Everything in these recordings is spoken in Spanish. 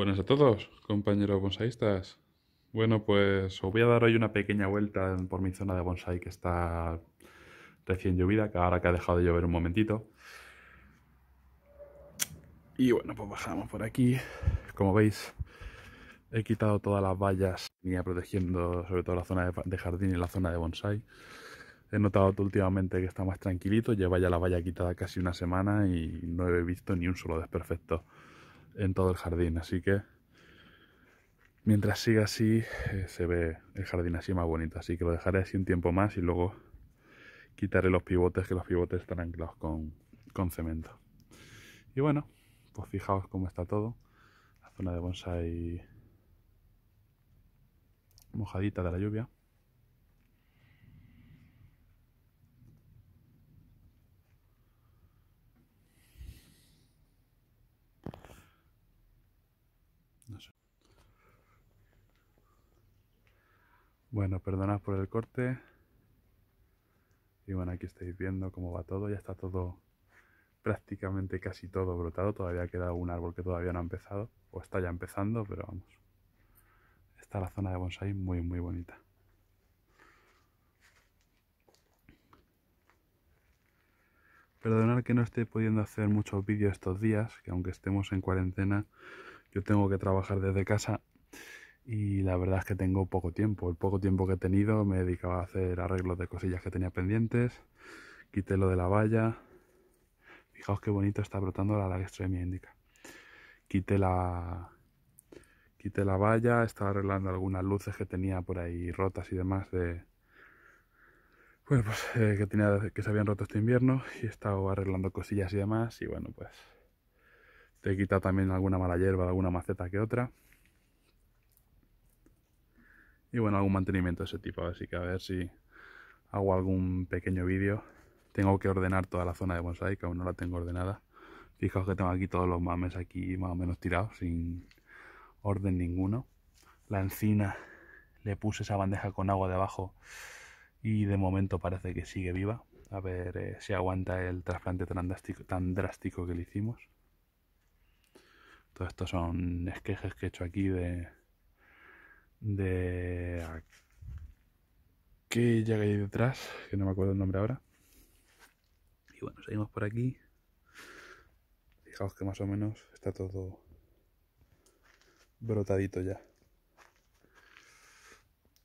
Buenas a todos, compañeros bonsaístas. Bueno, pues os voy a dar hoy una pequeña vuelta por mi zona de bonsai que está recién llovida, que ahora que ha dejado de llover un momentito. Y bueno, pues bajamos por aquí. Como veis, he quitado todas las vallas que protegiendo sobre todo la zona de jardín y la zona de bonsai. He notado últimamente que está más tranquilito, lleva ya la valla quitada casi una semana y no he visto ni un solo desperfecto en todo el jardín. Así que mientras siga así, eh, se ve el jardín así más bonito. Así que lo dejaré así un tiempo más y luego quitaré los pivotes, que los pivotes están anclados con, con cemento. Y bueno, pues fijaos cómo está todo. La zona de bonsai mojadita de la lluvia. Bueno, perdonad por el corte. Y bueno, aquí estáis viendo cómo va todo. Ya está todo, prácticamente casi todo brotado. Todavía queda un árbol que todavía no ha empezado. O está ya empezando, pero vamos. Está la zona de bonsai muy, muy bonita. Perdonad que no esté pudiendo hacer muchos vídeos estos días, que aunque estemos en cuarentena, yo tengo que trabajar desde casa y la verdad es que tengo poco tiempo. El poco tiempo que he tenido me he dedicado a hacer arreglos de cosillas que tenía pendientes, quité lo de la valla. Fijaos qué bonito está brotando la lagestremia indica. Quité la quité la valla, estaba arreglando algunas luces que tenía por ahí rotas y demás de pues eh, que que se habían roto este invierno y he estado arreglando cosillas y demás y bueno, pues te quitado también alguna mala hierba, alguna maceta que otra y bueno, algún mantenimiento de ese tipo. Así que a ver si hago algún pequeño vídeo. Tengo que ordenar toda la zona de bonsai, que aún no la tengo ordenada. Fijaos que tengo aquí todos los mames aquí más o menos tirados, sin orden ninguno. La encina, le puse esa bandeja con agua debajo y de momento parece que sigue viva. A ver eh, si aguanta el trasplante tan drástico, que le hicimos. Todo estos son esquejes que he hecho aquí de, de qué que hay detrás, que no me acuerdo el nombre ahora. Y bueno, seguimos por aquí. Fijaos que más o menos está todo brotadito ya.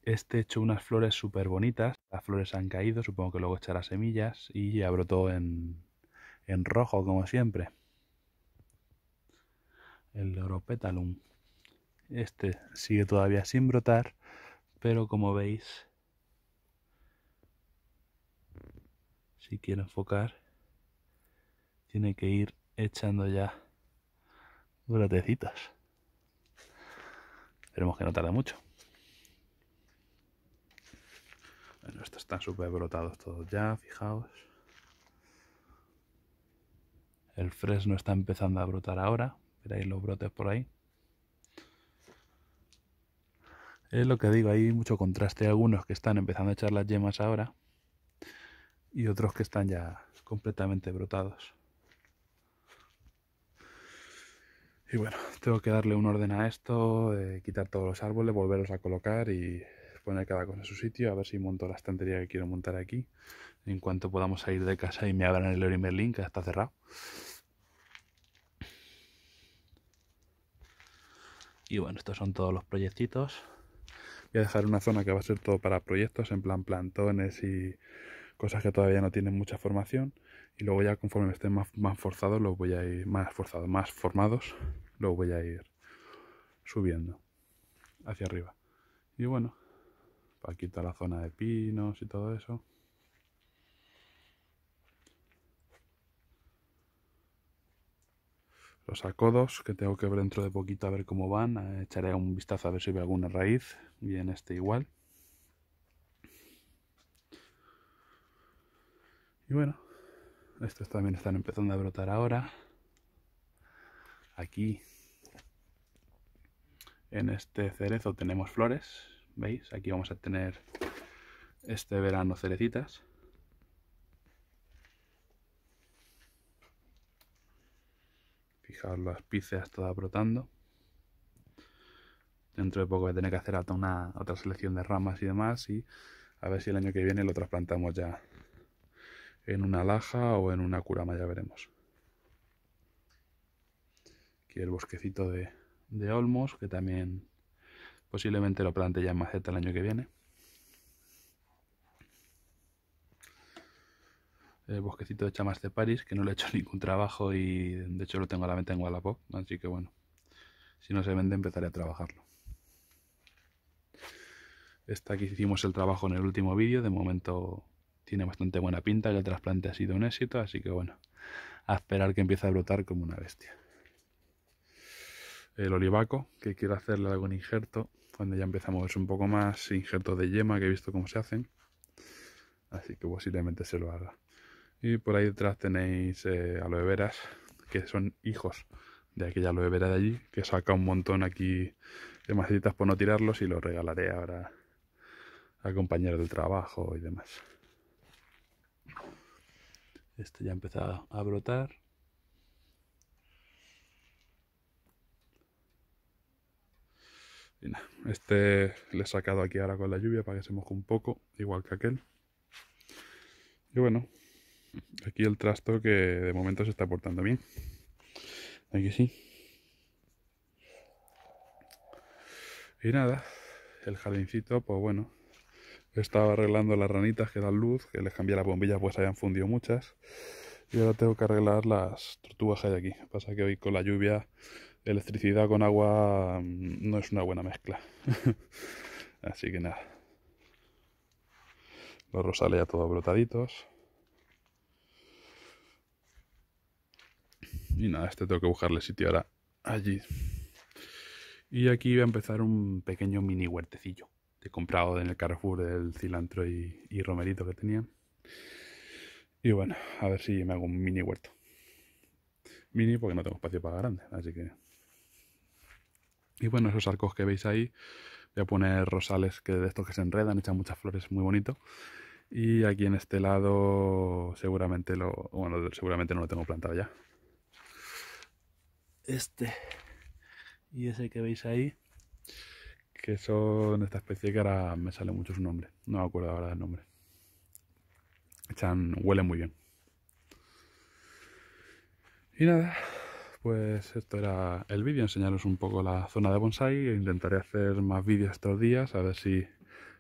Este hecho unas flores súper bonitas. Las flores han caído, supongo que luego echará semillas y ya brotó en, en rojo, como siempre. El Europetalum. Este sigue todavía sin brotar, pero como veis, si quiero enfocar, tiene que ir echando ya brotecitas. Esperemos que no tarda mucho. Bueno, estos están súper brotados todos ya, fijaos. El fresno está empezando a brotar ahora. Veréis los brotes por ahí. Es lo que digo, hay mucho contraste. algunos que están empezando a echar las yemas ahora y otros que están ya completamente brotados. Y bueno, tengo que darle un orden a esto, eh, quitar todos los árboles, volverlos a colocar y poner cada cosa en su sitio, a ver si monto la estantería que quiero montar aquí. En cuanto podamos salir de casa y me abran el Leroy Merlin, que está cerrado. Y bueno, estos son todos los proyectitos. Voy a dejar una zona que va a ser todo para proyectos, en plan plantones y cosas que todavía no tienen mucha formación. Y luego ya conforme estén más, forzados, los voy a ir más forzados, más formados, los voy a ir subiendo hacia arriba. Y bueno, para quitar la zona de pinos y todo eso. los acodos que tengo que ver dentro de poquito a ver cómo van eh, echaré un vistazo a ver si ve alguna raíz y en este igual y bueno estos también están empezando a brotar ahora aquí en este cerezo tenemos flores veis aquí vamos a tener este verano cerecitas Fijaos, las está brotando. Dentro de poco voy a tener que hacer hasta una, otra selección de ramas y demás. Y a ver si el año que viene lo trasplantamos ya en una laja o en una curama, ya veremos. Aquí el bosquecito de, de olmos, que también posiblemente lo plante ya en maceta el año que viene. el bosquecito de chamas de París, que no le he hecho ningún trabajo y de hecho lo tengo a la venta en Wallapop, así que bueno, si no se vende empezaré a trabajarlo. Esta aquí hicimos el trabajo en el último vídeo, de momento tiene bastante buena pinta, y el trasplante ha sido un éxito, así que bueno, a esperar que empiece a brotar como una bestia. El olivaco, que quiero hacerle algún injerto, cuando ya empezamos un poco más, injerto de yema, que he visto cómo se hacen, así que posiblemente se lo haga. Y por ahí detrás tenéis eh, aloe veras, que son hijos de aquella aloe vera de allí, que saca un montón aquí de macetas por no tirarlos y los regalaré ahora a compañeros del trabajo y demás. Este ya ha empezado a brotar. Y este le he sacado aquí ahora con la lluvia para que se moje un poco, igual que aquel. Y bueno, Aquí el trasto que de momento se está portando bien. Aquí sí. Y nada, el jardincito, pues bueno, estaba arreglando las ranitas que dan luz, que les cambié las bombillas pues hayan fundido muchas. Y ahora tengo que arreglar las tortugas que hay aquí. Pasa que hoy con la lluvia, electricidad con agua mm, no es una buena mezcla. Así que nada. Los rosales ya todos brotaditos. Y nada, este tengo que buscarle sitio ahora allí. Y aquí voy a empezar un pequeño mini huertecillo. Que he comprado en el Carrefour del cilantro y, romerito que tenía. Y bueno, a ver si me hago un mini huerto. Mini porque no tengo espacio para grande, así que... Y bueno, esos arcos que veis ahí, voy a poner rosales que de estos que se enredan, echan muchas flores, muy bonito. Y aquí en este lado seguramente lo... Bueno, seguramente no lo tengo plantado ya este y ese que veis ahí, que son esta especie que ahora me sale mucho su nombre, no me acuerdo ahora del nombre. Echan, huelen muy bien. Y nada, pues esto era el vídeo, enseñaros un poco la zona de bonsai. Intentaré hacer más vídeos estos días, a ver si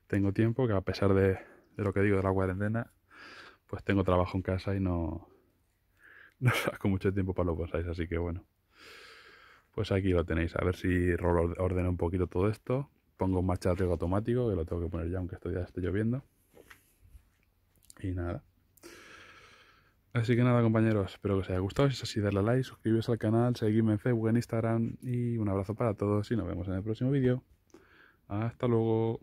tengo tiempo, que a pesar de, lo que digo de la cuarentena, pues tengo trabajo en casa y no, no saco mucho tiempo para los bonsais, así que bueno. Pues aquí lo tenéis. A ver si ordeno un poquito todo esto. Pongo un marcha riego automático, que lo tengo que poner ya, aunque esto ya esté lloviendo. Y nada. Así que nada, compañeros. Espero que os haya gustado. Si es así, darle a like, suscribiros al canal, seguidme en Facebook, en Instagram. Y un abrazo para todos y nos vemos en el próximo vídeo. Hasta luego.